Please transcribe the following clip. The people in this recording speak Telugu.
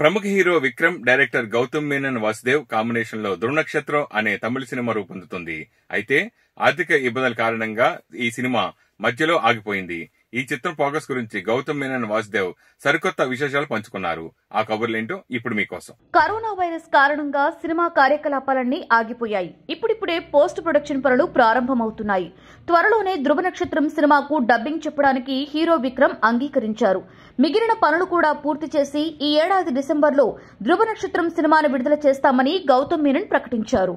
ప్రముఖ hero Vikram director Gautham Menon Vasudev combination లో దృఢనక్షత్రం అనే తమిళ సినిమా రూపొందుతుంది అయితే ఆర్థిక ఇబ్బందుల కారణంగా ఈ సినిమా మధ్యలో ఆగిపోయింది ఈ చిత్రం ఫోకస్ గురించి గౌతమ్ మీనన్ వాసుదేవ్ సరికొత్త విశేషాలు పంచుకున్నారు ఆ ఏంటో ఇప్పుడు మీకోసం కరోనా వైరస్ కారణంగా సినిమా కార్యకలాపాలన్నీ ఆగిపోయాయి ఇప్పుడిప్పుడే పోస్ట్ ప్రొడక్షన్ పనులు ప్రారంభమవుతున్నాయి త్వరలోనే ధృవ నక్షత్రం సినిమాకు డబ్బింగ్ చెప్పడానికి హీరో విక్రమ్ అంగీకరించారు మిగిలిన పనులు కూడా పూర్తి చేసి ఈ ఏడాది డిసెంబర్లో ధృవ నక్షత్రం సినిమాను విడుదల చేస్తామని గౌతమ్ మీనన్ ప్రకటించారు